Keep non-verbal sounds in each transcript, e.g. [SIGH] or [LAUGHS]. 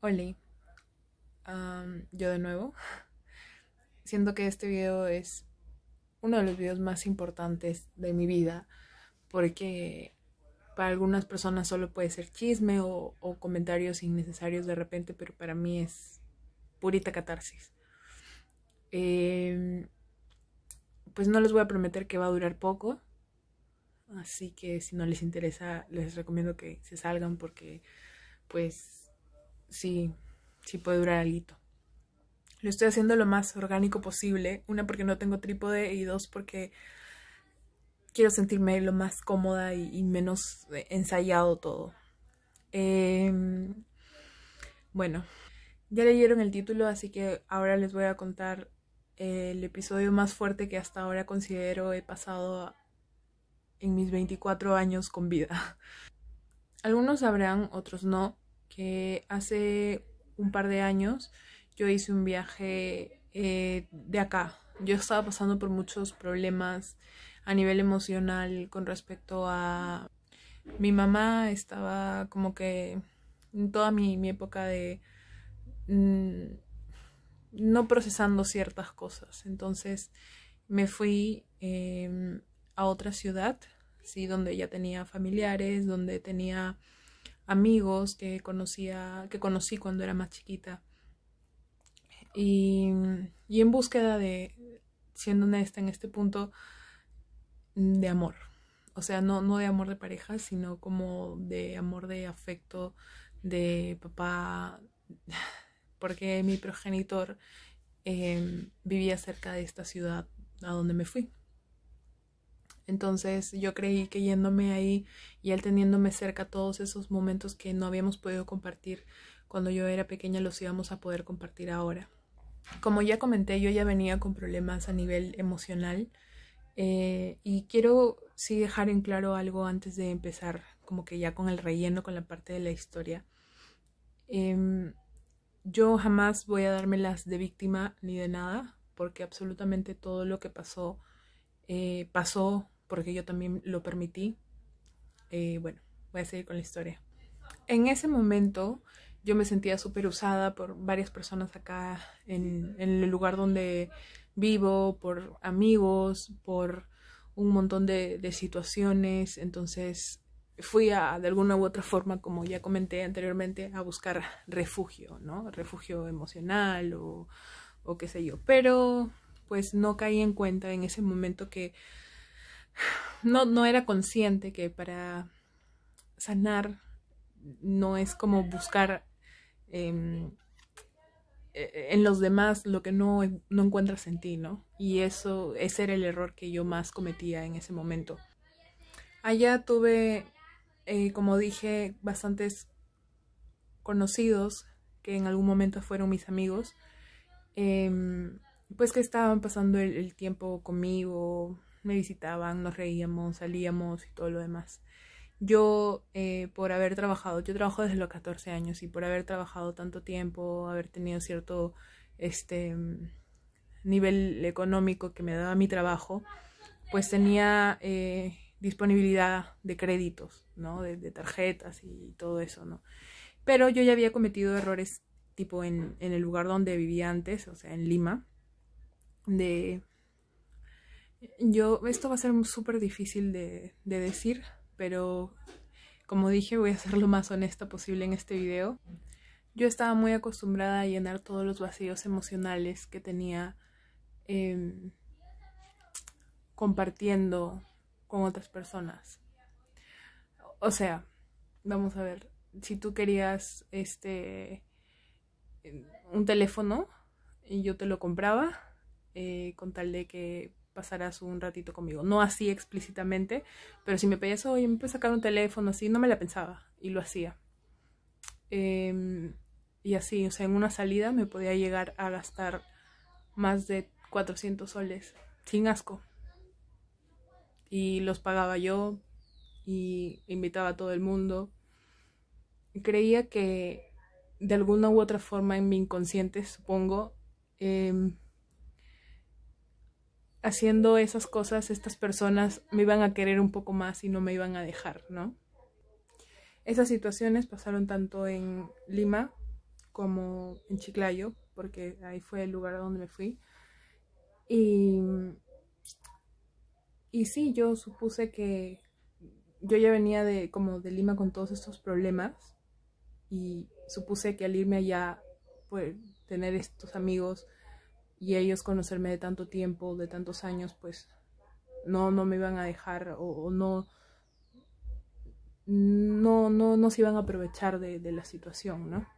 Hola, yo de nuevo. [LAUGHS] Siento que este video es uno de los videos más importantes de mi vida porque para algunas personas solo puede ser chisme o, comentarios innecesarios de repente, pero para mí es purita catarsis. Em, pues no les voy a prometer que va a durar poco. Así que si no les interesa, les recomiendo que se salgan porque pues sí, sí puede durar algo. Lo estoy haciendo lo más orgánico posible, una porque no tengo trípode y dos porque quiero sentirme lo más cómoda y, menos eh, ensayado todo. Em, bueno, ya leyeron el título, así que ahora les voy a contar el episodio más fuerte que hasta ahora considero he pasado en mis 24 años con vida. [LAUGHS] Algunos sabrán, otros no, hace un par de años yo hice un viaje eh, de acá. Yo estaba pasando por muchos problemas a nivel emocional con respecto a... Mi mamá estaba como que en toda mi, mi época de... Mm, no procesando ciertas cosas. Entonces me fui em, a otra ciudad, ¿sí? donde ya tenía familiares, donde tenía amigos que conocía, que conocí cuando era más chiquita. Y, en búsqueda de, siendo honesta en este punto, de amor. O sea, no, no de amor de pareja, sino como de amor de afecto, de papá, [LAUGHS] porque mi progenitor eh, vivía cerca de esta ciudad a donde me fui. Entonces yo creí que yéndome ahí y él teniéndome cerca todos esos momentos que no habíamos podido compartir cuando yo era pequeña los íbamos a poder compartir ahora. Como ya comenté, yo ya venía con problemas a nivel emocional eh, y quiero sí dejar en claro algo antes de empezar como que ya con el relleno, con la parte de la historia. Em, yo jamás voy a darme las de víctima ni de nada porque absolutamente todo lo que pasó eh, pasó porque yo también lo permití. Eh, bueno, voy a seguir con la historia. En ese momento yo me sentía súper usada por varias personas acá en, el lugar donde vivo, por amigos, por un montón de, situaciones. Entonces fui a, de alguna u otra forma, como ya comenté anteriormente, a buscar refugio, ¿no? Refugio emocional o, o qué sé yo. Pero pues no caí en cuenta en ese momento que no, no era consciente que para sanar no es como buscar em, e, e, en los demás lo que no, no encuentras en ti, ¿no? Y eso, ese era el error que yo más cometía en ese momento. Allá tuve, eh, como dije, bastantes conocidos que en algún momento fueron mis amigos, em, pues que estaban pasando el tiempo conmigo, me visitaban, nos reíamos, salíamos y todo lo demás. Yo, eh, por haber trabajado, yo trabajo desde los 14 años y por haber trabajado tanto tiempo, haber tenido cierto este, nivel económico que me daba mi trabajo, pues tenía eh, disponibilidad de créditos, ¿no? De, de, tarjetas y todo eso, ¿no? Pero yo ya había cometido errores tipo en, en el lugar donde vivía antes, o sea, en Lima, de yo, esto va a ser súper difícil de, decir, pero como dije, voy a ser lo más honesta posible en este video. Yo estaba muy acostumbrada a llenar todos los vacíos emocionales que tenía em, compartiendo con otras personas. O sea, vamos a ver, si tú querías este un teléfono y yo te lo compraba eh, con tal de que pasarás un ratito conmigo. No así explícitamente, pero si me pedías, hoy me a sacar un teléfono así, no me la pensaba y lo hacía. Em, y así, o sea, en una salida me podía llegar a gastar más de 400 soles, sin asco. Y los pagaba yo y invitaba a todo el mundo. Creía que de alguna u otra forma en mi inconsciente, supongo, em, haciendo esas cosas estas personas me iban a querer un poco más y no me iban a dejar, ¿no? Esas situaciones pasaron tanto en Lima como en Chiclayo, porque ahí fue el lugar a donde me fui. Y, y sí, yo supuse que yo ya venía de, como de Lima con todos estos problemas y supuse que al irme allá, pues tener estos amigos, y ellos conocerme de tanto tiempo, de tantos años, pues no, no me iban a dejar o, no, no, no, no se iban a aprovechar de, de la situación, ¿no?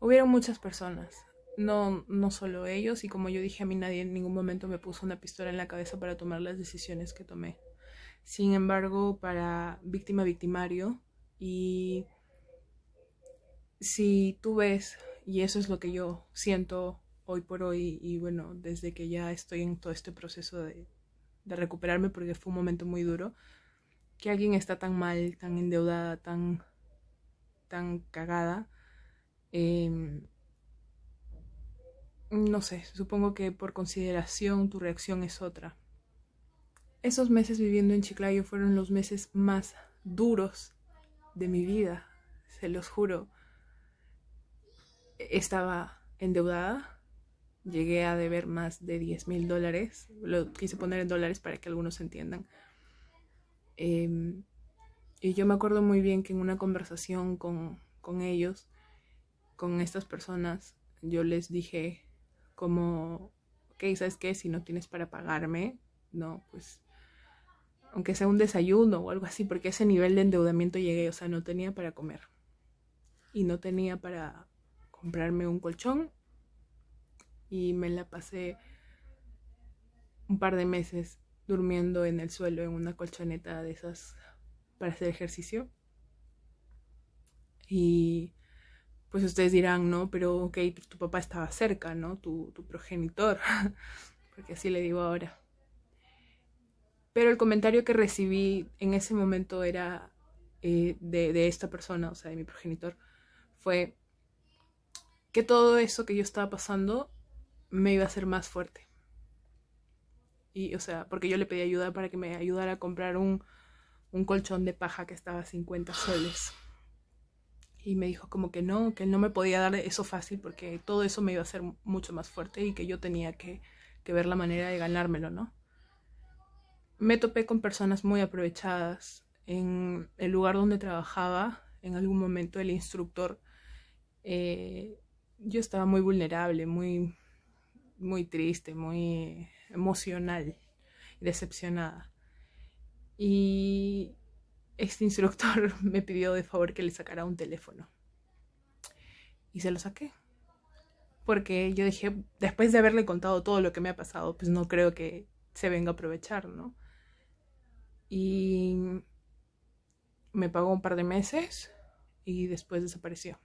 Hubieron muchas personas, no, no solo ellos, y como yo dije, a mí nadie en ningún momento me puso una pistola en la cabeza para tomar las decisiones que tomé. Sin embargo, para víctima victimario, y si tú ves, y eso es lo que yo siento hoy por hoy y bueno, desde que ya estoy en todo este proceso de, recuperarme porque fue un momento muy duro, que alguien está tan mal, tan endeudada, tan, tan cagada. Em, no sé, supongo que por consideración tu reacción es otra. Esos meses viviendo en Chiclayo fueron los meses más duros de mi vida, se los juro. Estaba endeudada, Llegué a deber más de 10 mil dólares. Lo quise poner en dólares para que algunos entiendan. Em, y yo me acuerdo muy bien que en una conversación con, ellos, con estas personas, yo les dije como, ok, ¿sabes qué? Si no tienes para pagarme, no, pues aunque sea un desayuno o algo así, porque ese nivel de endeudamiento llegué, o sea, no tenía para comer. Y no tenía para comprarme un colchón y me la pasé un par de meses durmiendo en el suelo en una colchoneta de esas para hacer ejercicio. Y pues ustedes dirán, no, pero ok, tu, papá estaba cerca, ¿no? Tu, progenitor, [LAUGHS] porque así le digo ahora. Pero el comentario que recibí en ese momento era eh, de, de esta persona, o sea, de mi progenitor, fue que todo eso que yo estaba pasando me iba a hacer más fuerte. Y, o sea, porque yo le pedí ayuda para que me ayudara a comprar un, un colchón de paja que estaba a 50 soles. Y me dijo como que no, que él no me podía dar eso fácil porque todo eso me iba a hacer mucho más fuerte y que yo tenía que, que ver la manera de ganármelo, ¿no? Me topé con personas muy aprovechadas. En el lugar donde trabajaba, en algún momento el instructor, eh, yo estaba muy vulnerable, muy muy triste, muy emocional decepcionada. Y este instructor [LAUGHS] me pidió de favor que le sacara un teléfono. Y se lo saqué. Porque yo dije, después de haberle contado todo lo que me ha pasado, pues no creo que se venga a aprovechar, ¿no? Y me pagó un par de meses y después desapareció.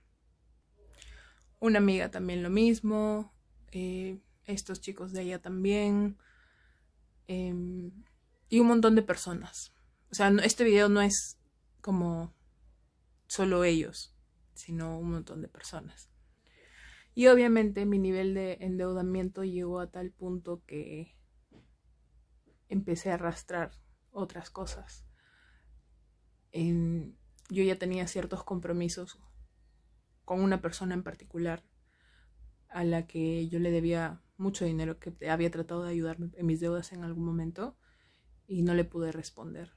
Una amiga también lo mismo. Eh, estos chicos de allá también, em, y un montón de personas. O sea, este video no es como solo ellos, sino un montón de personas. Y obviamente mi nivel de endeudamiento llegó a tal punto que empecé a arrastrar otras cosas. Em, yo ya tenía ciertos compromisos con una persona en particular a la que yo le debía mucho dinero que había tratado de ayudarme en mis deudas en algún momento y no le pude responder.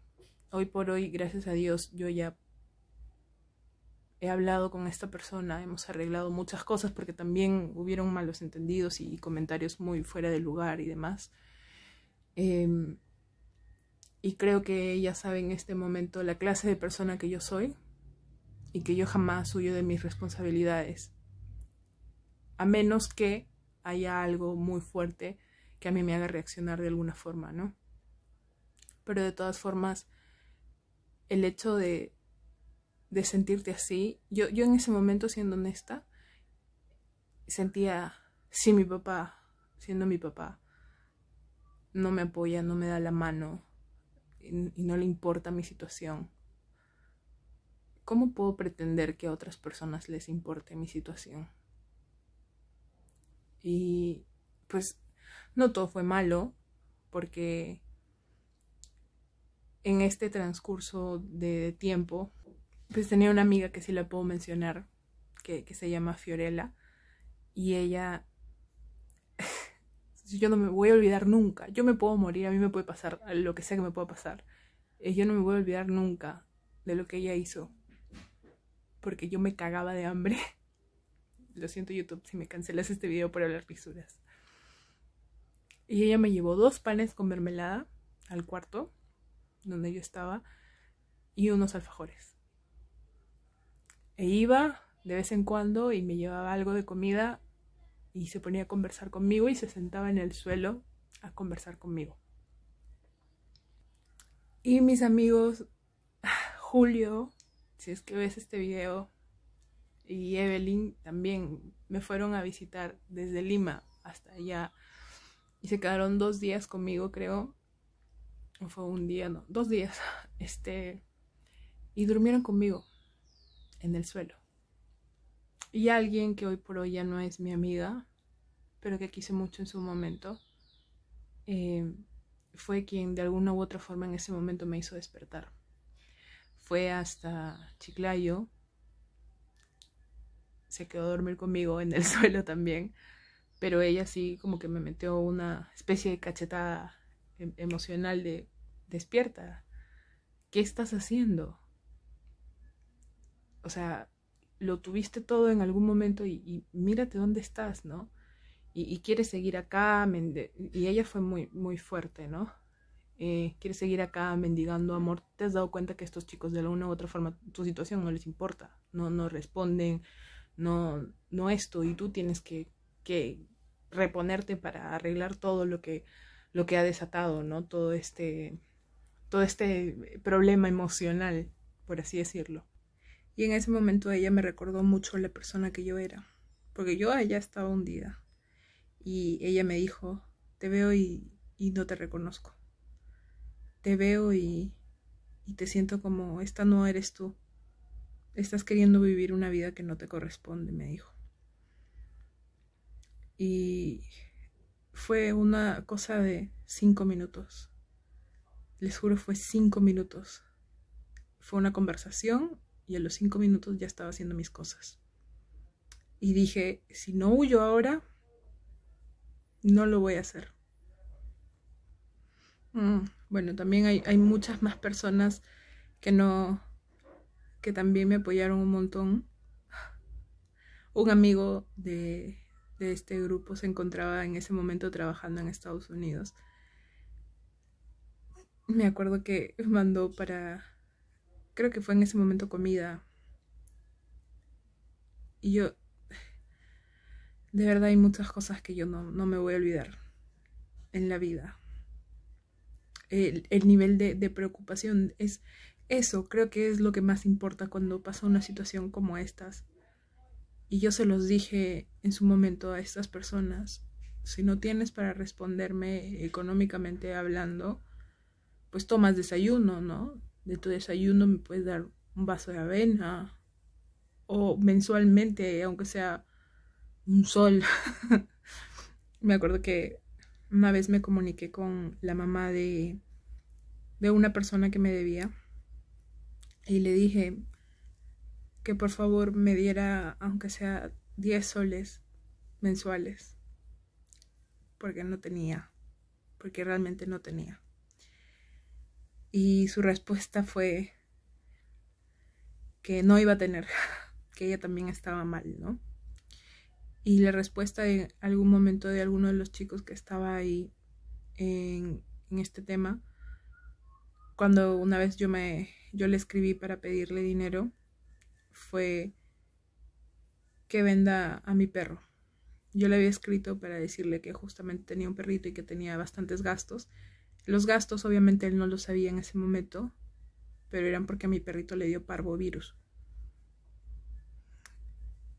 Hoy por hoy, gracias a Dios, yo ya he hablado con esta persona, hemos arreglado muchas cosas porque también hubieron malos entendidos y comentarios muy fuera de lugar y demás. Em, y creo que ella sabe en este momento la clase de persona que yo soy y que yo jamás huyo de mis responsabilidades. A menos que haya algo muy fuerte que a mí me haga reaccionar de alguna forma, ¿no? Pero de todas formas, el hecho de, sentirte así, yo, en ese momento, siendo honesta, sentía, sí, mi papá, siendo mi papá, no me apoya, no me da la mano y, y no le importa mi situación, ¿cómo puedo pretender que a otras personas les importe mi situación? Y pues no todo fue malo, porque en este transcurso de tiempo, pues tenía una amiga que sí la puedo mencionar, que, se llama Fiorella, y ella, [LAUGHS] yo no me voy a olvidar nunca, yo me puedo morir, a mí me puede pasar lo que sea que me pueda pasar, eh, yo no me voy a olvidar nunca de lo que ella hizo, porque yo me cagaba de hambre [LAUGHS] lo siento YouTube si me cancelas este video por hablar pisuras. Y ella me llevó dos panes con mermelada al cuarto donde yo estaba y unos alfajores. E iba de vez en cuando y me llevaba algo de comida y se ponía a conversar conmigo y se sentaba en el suelo a conversar conmigo. Y mis amigos, ah, Julio, si es que ves este video, y Evelyn también me fueron a visitar desde Lima hasta allá. Y se quedaron dos días conmigo, creo. O fue un día, no, dos días. [LAUGHS] Este. Y durmieron conmigo en el suelo. Y alguien que hoy por hoy ya no es mi amiga, pero que quise mucho en su momento, eh, fue quien de alguna u otra forma en ese momento me hizo despertar. Fue hasta Chiclayo, se quedó a dormir conmigo en el [LAUGHS] suelo también, pero ella sí como que me metió una especie de cachetada em, emocional de despierta, ¿qué estás haciendo? O sea, lo tuviste todo en algún momento y, mírate dónde estás, ¿no? Y, quieres seguir acá, y ella fue muy, muy fuerte, ¿no? Eh, quieres seguir acá mendigando amor, te has dado cuenta que estos chicos de alguna u otra forma tu situación no les importa, no, no responden, no, no esto, y tú tienes que, que reponerte para arreglar todo lo que, lo que ha desatado, ¿no? Todo este, todo este problema emocional, por así decirlo. Y en ese momento ella me recordó mucho la persona que yo era, porque yo allá estaba hundida. Y ella me dijo, te veo y, y no te reconozco. Te veo y, y te siento como, esta no eres tú. Estás queriendo vivir una vida que no te corresponde, me dijo. Y fue una cosa de cinco minutos. Les juro, fue cinco minutos. Fue una conversación y a los cinco minutos ya estaba haciendo mis cosas. Y dije, si no huyo ahora, no lo voy a hacer. Mm, bueno, también hay muchas más personas que no que también me apoyaron un montón. Un amigo de, de este grupo se encontraba en ese momento trabajando en Estados Unidos. Me acuerdo que mandó para, creo que fue en ese momento comida. Y yo, de verdad hay muchas cosas que yo no, no me voy a olvidar en la vida. El, el nivel de, de preocupación es, eso creo que es lo que más importa cuando pasa una situación como estas. Y yo se los dije en su momento a estas personas, si no tienes para responderme económicamente hablando, pues tomas desayuno, ¿no? De tu desayuno me puedes dar un vaso de avena o mensualmente, aunque sea un sol. [LAUGHS] me acuerdo que una vez me comuniqué con la mamá de, de una persona que me debía y le dije que por favor me diera, aunque sea 10 soles mensuales, porque no tenía, porque realmente no tenía. Y su respuesta fue que no iba a tener, [LAUGHS] que ella también estaba mal, ¿no? Y la respuesta en algún momento de alguno de los chicos que estaba ahí en, en este tema, cuando una vez yo me yo le escribí para pedirle dinero fue que venda a mi perro. Yo le había escrito para decirle que justamente tenía un perrito y que tenía bastantes gastos. Los gastos obviamente él no los sabía en ese momento, pero eran porque a mi perrito le dio parvovirus.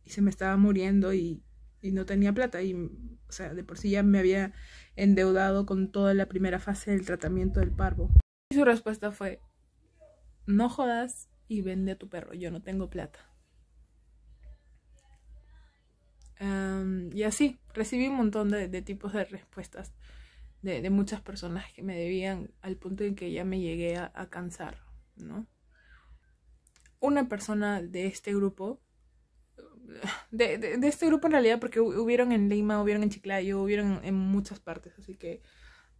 Y se me estaba muriendo y, no tenía plata. Y, o sea, de por sí ya me había endeudado con toda la primera fase del tratamiento del parvo. Y su respuesta fue, no jodas y vende a tu perro, yo no tengo plata. y así, recibí un montón de, tipos de respuestas de, muchas personas que me debían al punto en que ya me llegué a, cansar, ¿no? Una persona de este grupo de, este grupo en realidad, porque hubieron en Lima, hubieron en Chiclayo, hubieron en, en, muchas partes, así que,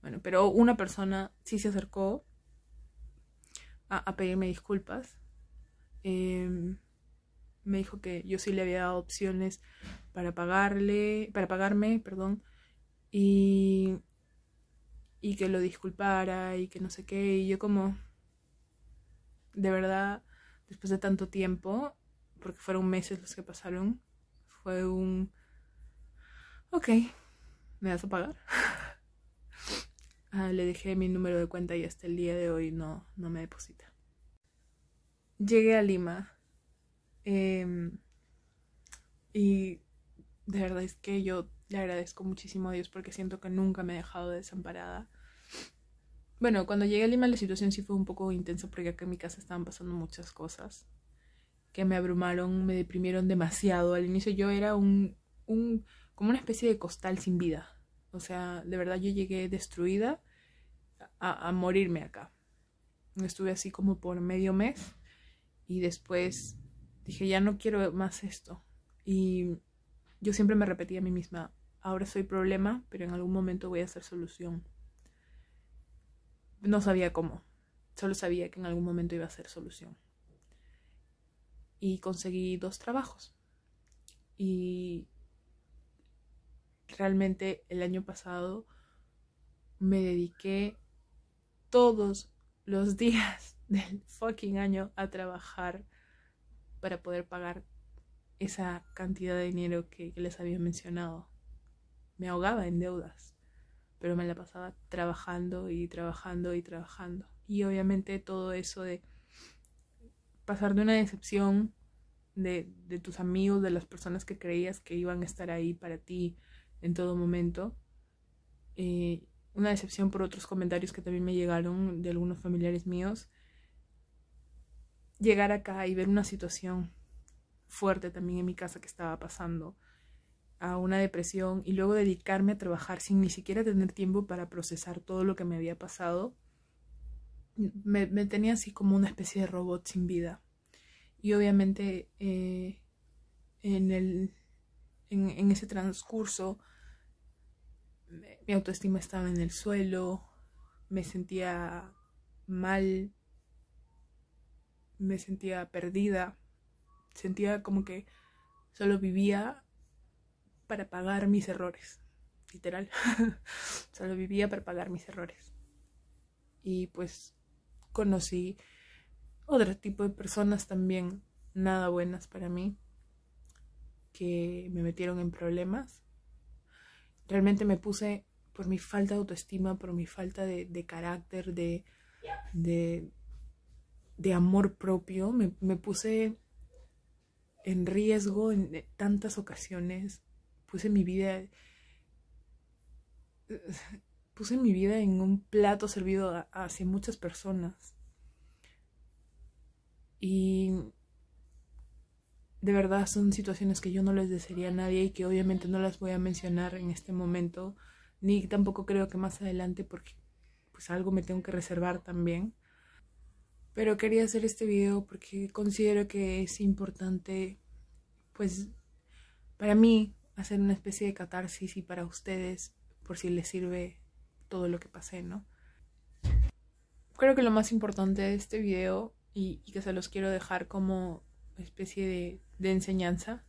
bueno, pero una persona sí se acercó a, pedirme disculpas. Em, me dijo que yo sí le había dado opciones para pagarle, para pagarme, perdón, y, y que lo disculpara y que no sé qué. Y yo como, de verdad, después de tanto tiempo, porque fueron meses los que pasaron, fue un, ok, me vas a pagar. [LAUGHS] Ah, le dejé mi número de cuenta y hasta el día de hoy no, me deposita. Llegué a Lima em, y de verdad es que yo le agradezco muchísimo a Dios porque siento que nunca me he dejado desamparada. Bueno, cuando llegué a Lima la situación sí fue un poco intensa porque acá en mi casa estaban pasando muchas cosas que me abrumaron, me deprimieron demasiado. Al inicio yo era como una especie de costal sin vida. O sea, de verdad yo llegué destruida a, morirme acá. Estuve así como por medio mes y después dije, ya no quiero más esto. Y yo siempre me repetía a mí misma, ahora soy problema, pero en algún momento voy a ser solución. No sabía cómo, solo sabía que en algún momento iba a ser solución. Y conseguí dos trabajos. Y realmente el año pasado me dediqué todos los [LAUGHS] días del fucking año a trabajar para poder pagar esa cantidad de dinero que, les había mencionado. Me ahogaba en deudas, pero me la pasaba trabajando y trabajando y trabajando. Y obviamente todo eso de pasar de una decepción de, tus amigos, de las personas que creías que iban a estar ahí para ti, en todo momento. Eh, una decepción por otros comentarios que también me llegaron de algunos familiares míos. Llegar acá y ver una situación fuerte también en mi casa que estaba pasando a una depresión y luego dedicarme a trabajar sin ni siquiera tener tiempo para procesar todo lo que me había pasado, me, tenía así como una especie de robot sin vida. Y obviamente eh, en, en ese transcurso mi autoestima estaba en el suelo, me sentía mal, me sentía perdida, sentía como que solo vivía para pagar mis errores, literal, [LAUGHS] solo vivía para pagar mis errores. Y pues conocí otro tipo de personas también nada buenas para mí, que me metieron en problemas realmente me puse por mi falta de autoestima, por mi falta de, carácter, de, de, de, amor propio, me, puse en riesgo en tantas ocasiones, puse mi vida [LAUGHS] puse mi vida en un plato servido a, hacia muchas personas. Y de verdad son situaciones que yo no les desearía a nadie y que obviamente no las voy a mencionar en este momento, ni tampoco creo que más adelante porque pues algo me tengo que reservar también. Pero quería hacer este video porque considero que es importante, pues, para mí hacer una especie de catarsis y para ustedes, por si les sirve todo lo que pasé, ¿no? Creo que lo más importante de este video y, y que se los quiero dejar como especie de, enseñanza,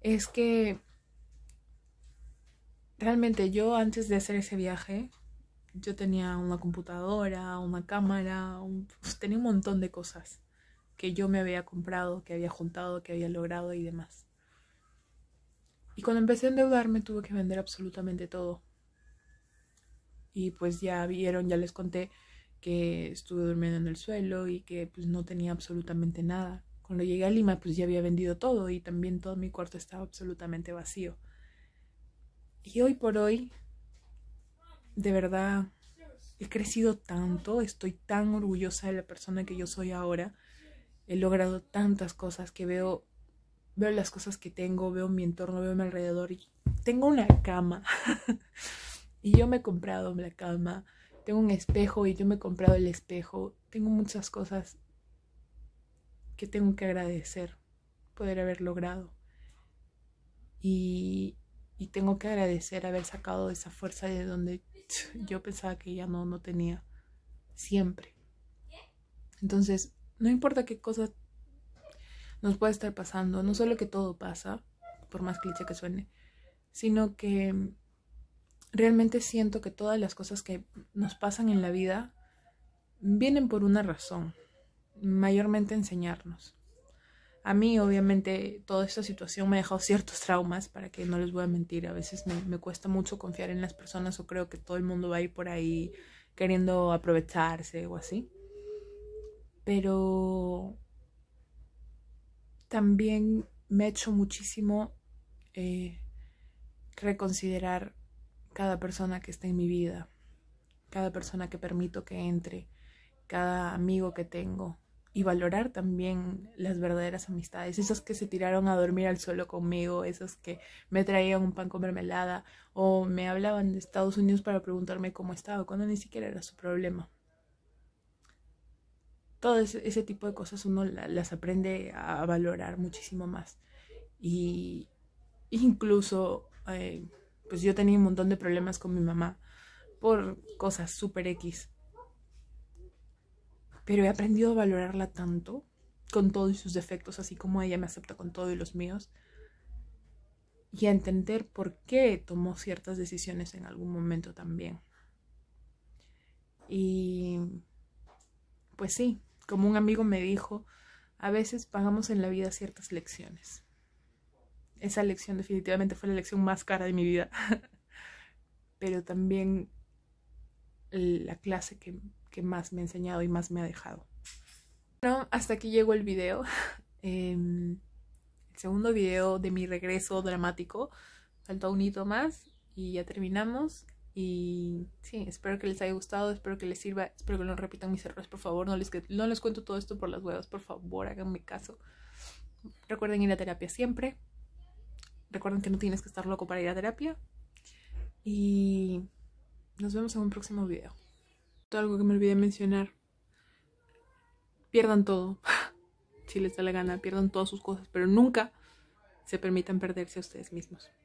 es que realmente yo antes de hacer ese viaje, yo tenía una computadora, una cámara, tenía un montón de cosas que yo me había comprado, que había juntado, que había logrado y demás. Y cuando empecé a endeudarme tuve que vender absolutamente todo. Y pues ya vieron, ya les conté que estuve durmiendo en el suelo y que pues no tenía absolutamente nada. Cuando llegué a Lima, pues ya había vendido todo y también todo mi cuarto estaba absolutamente vacío. Y hoy por hoy, de verdad, he crecido tanto, estoy tan orgullosa de la persona que yo soy ahora. He logrado tantas cosas que veo, veo las cosas que tengo, veo mi entorno, veo mi alrededor y tengo una cama. [LAUGHS] y yo me he comprado la cama, tengo un espejo y yo me he comprado el espejo, tengo muchas cosas que tengo que agradecer poder haber logrado. Y, tengo que agradecer haber sacado esa fuerza de donde [LAUGHS] yo pensaba que ya no, no tenía siempre. Entonces, no importa qué cosa nos puede estar pasando, no solo que todo pasa, por más cliché que suene, sino que realmente siento que todas las cosas que nos pasan en la vida vienen por una razón mayormente enseñarnos. A mí, obviamente, toda esta situación me ha dejado ciertos traumas, para que no les voy a mentir. A veces me, cuesta mucho confiar en las personas o creo que todo el mundo va a ir por ahí queriendo aprovecharse o así. Pero también me ha hecho muchísimo eh, reconsiderar cada persona que está en mi vida, cada persona que permito que entre, cada amigo que tengo, y valorar también las verdaderas amistades, esas que se tiraron a dormir al suelo conmigo, esos que me traían un pan con mermelada o me hablaban de Estados Unidos para preguntarme cómo estaba, cuando ni siquiera era su problema. Todo ese, tipo de cosas uno las aprende a valorar muchísimo más. Y incluso, eh, pues yo tenía un montón de problemas con mi mamá por cosas súper X pero he aprendido a valorarla tanto, con todos sus defectos, así como ella me acepta con todos los míos, y a entender por qué tomó ciertas decisiones en algún momento también. Y pues sí, como un amigo me dijo, a veces pagamos en la vida ciertas lecciones. Esa lección definitivamente fue la lección más cara de mi vida, [LAUGHS] pero también la clase que que más me ha enseñado y más me ha dejado. Bueno, hasta aquí llegó el video. [LAUGHS] Em, el segundo video de mi regreso dramático. Faltó un hito más y ya terminamos. Y sí, espero que les haya gustado, espero que les sirva, espero que no repitan mis errores, por favor. No les, no les cuento todo esto por las huevas, por favor, háganme caso. Recuerden ir a terapia siempre. Recuerden que no tienes que estar loco para ir a terapia. Y nos vemos en un próximo video algo que me olvidé mencionar. Pierdan todo. [LAUGHS] si les da la gana, pierdan todas sus cosas, pero nunca se permitan perderse a ustedes mismos.